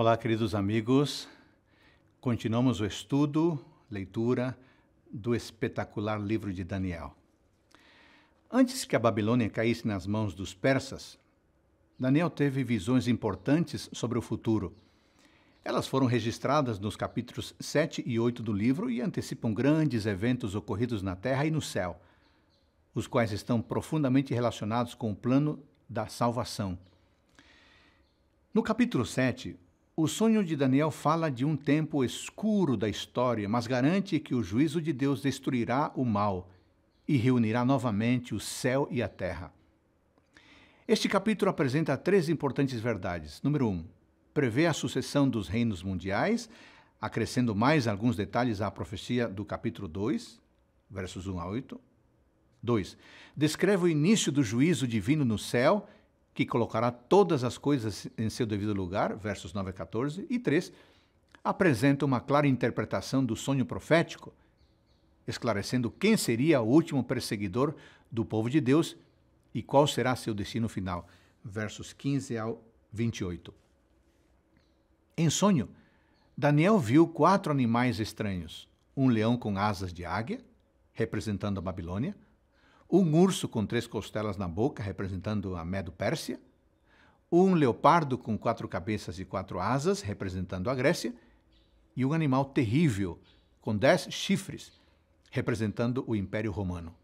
Olá, queridos amigos. Continuamos o estudo, leitura do espetacular livro de Daniel. Antes que a Babilônia caísse nas mãos dos persas, Daniel teve visões importantes sobre o futuro. Elas foram registradas nos capítulos 7 e 8 do livro e antecipam grandes eventos ocorridos na terra e no céu, os quais estão profundamente relacionados com o plano da salvação. No capítulo 7, o sonho de Daniel fala de um tempo escuro da história, mas garante que o juízo de Deus destruirá o mal e reunirá novamente o céu e a terra. Este capítulo apresenta três importantes verdades. Número 1. Um, prevê a sucessão dos reinos mundiais, acrescendo mais alguns detalhes à profecia do capítulo 2, versos 1 a 8. 2. Descreve o início do juízo divino no céu que colocará todas as coisas em seu devido lugar, versos 9 a 14, e 3, apresenta uma clara interpretação do sonho profético, esclarecendo quem seria o último perseguidor do povo de Deus e qual será seu destino final, versos 15 ao 28. Em sonho, Daniel viu quatro animais estranhos: um leão com asas de águia, representando a Babilônia, um urso com três costelas na boca, representando a Medo-Pérsia, um leopardo com quatro cabeças e quatro asas, representando a Grécia, e um animal terrível, com dez chifres, representando o Império Romano.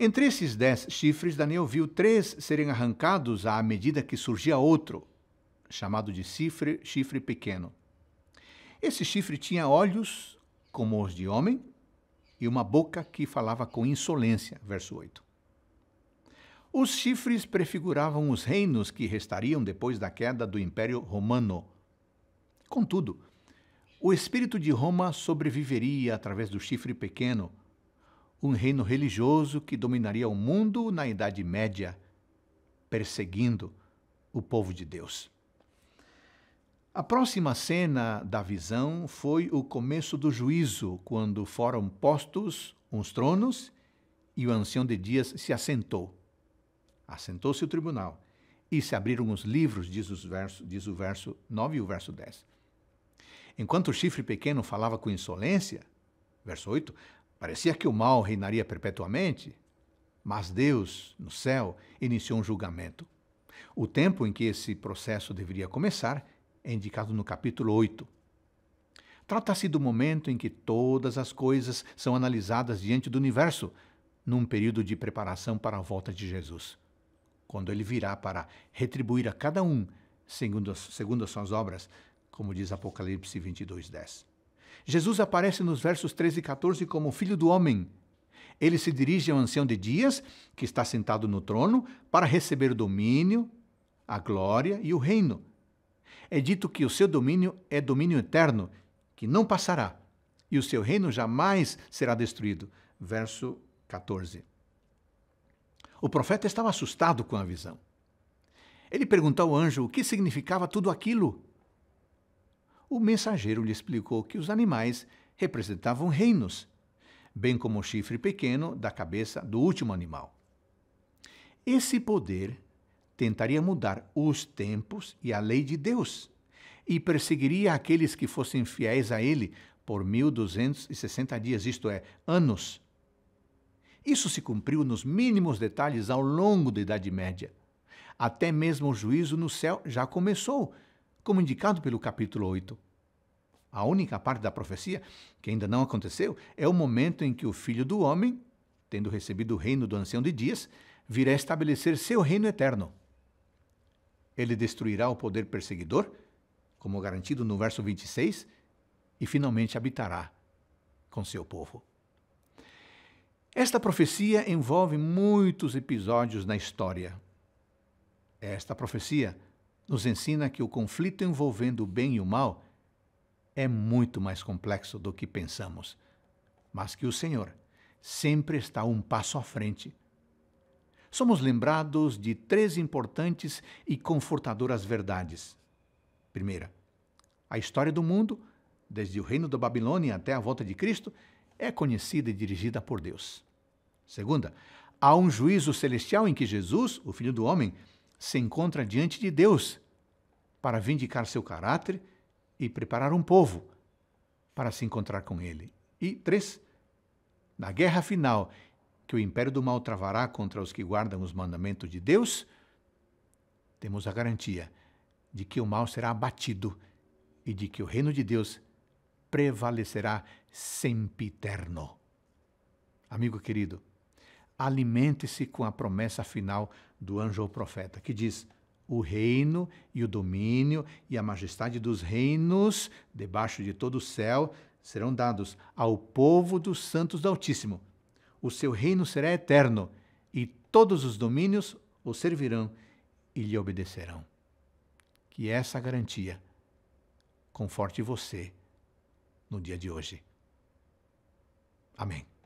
Entre esses dez chifres, Daniel viu três serem arrancados à medida que surgia outro, chamado de chifre, chifre pequeno. Esse chifre tinha olhos como os de homem e uma boca que falava com insolência. Verso 8. Os chifres prefiguravam os reinos que restariam depois da queda do Império Romano. Contudo, o espírito de Roma sobreviveria através do chifre pequeno, um reino religioso que dominaria o mundo na Idade Média, perseguindo o povo de Deus. A próxima cena da visão foi o começo do juízo, quando foram postos uns tronos e o ancião de dias se assentou. Assentou-se o tribunal e se abriram os livros, diz, os diz o verso 9 e o verso 10. Enquanto o chifre pequeno falava com insolência, verso 8, parecia que o mal reinaria perpetuamente, mas Deus, no céu, iniciou um julgamento. O tempo em que esse processo deveria começar é indicado no capítulo 8. Trata-se do momento em que todas as coisas são analisadas diante do universo, num período de preparação para a volta de Jesus, quando ele virá para retribuir a cada um segundo, segundo as suas obras, como diz Apocalipse 22, 10. Jesus aparece nos versos 13 e 14 como filho do homem. Ele se dirige ao ancião de dias, que está sentado no trono, para receber o domínio, a glória e o reino é dito que o seu domínio é domínio eterno, que não passará, e o seu reino jamais será destruído. Verso 14. O profeta estava assustado com a visão. Ele perguntou ao anjo o que significava tudo aquilo. O mensageiro lhe explicou que os animais representavam reinos, bem como o chifre pequeno da cabeça do último animal. Esse poder tentaria mudar os tempos e a lei de Deus e perseguiria aqueles que fossem fiéis a ele por 1260 dias, isto é, anos. Isso se cumpriu nos mínimos detalhes ao longo da Idade Média. Até mesmo o juízo no céu já começou, como indicado pelo capítulo 8. A única parte da profecia que ainda não aconteceu é o momento em que o Filho do Homem, tendo recebido o reino do Ancião de Dias, virá estabelecer seu reino eterno ele destruirá o poder perseguidor, como garantido no verso 26, e finalmente habitará com seu povo. Esta profecia envolve muitos episódios na história. Esta profecia nos ensina que o conflito envolvendo o bem e o mal é muito mais complexo do que pensamos, mas que o Senhor sempre está um passo à frente somos lembrados de três importantes e confortadoras verdades. Primeira, a história do mundo, desde o reino da Babilônia até a volta de Cristo, é conhecida e dirigida por Deus. Segunda, há um juízo celestial em que Jesus, o Filho do Homem, se encontra diante de Deus para vindicar seu caráter e preparar um povo para se encontrar com ele. E três, na guerra final que o império do mal travará contra os que guardam os mandamentos de Deus, temos a garantia de que o mal será abatido e de que o reino de Deus prevalecerá sempiterno. Amigo querido, alimente-se com a promessa final do anjo ou profeta, que diz: o reino e o domínio e a majestade dos reinos debaixo de todo o céu serão dados ao povo dos santos do Altíssimo o seu reino será eterno, e todos os domínios o servirão e lhe obedecerão. Que essa garantia conforte você no dia de hoje. Amém.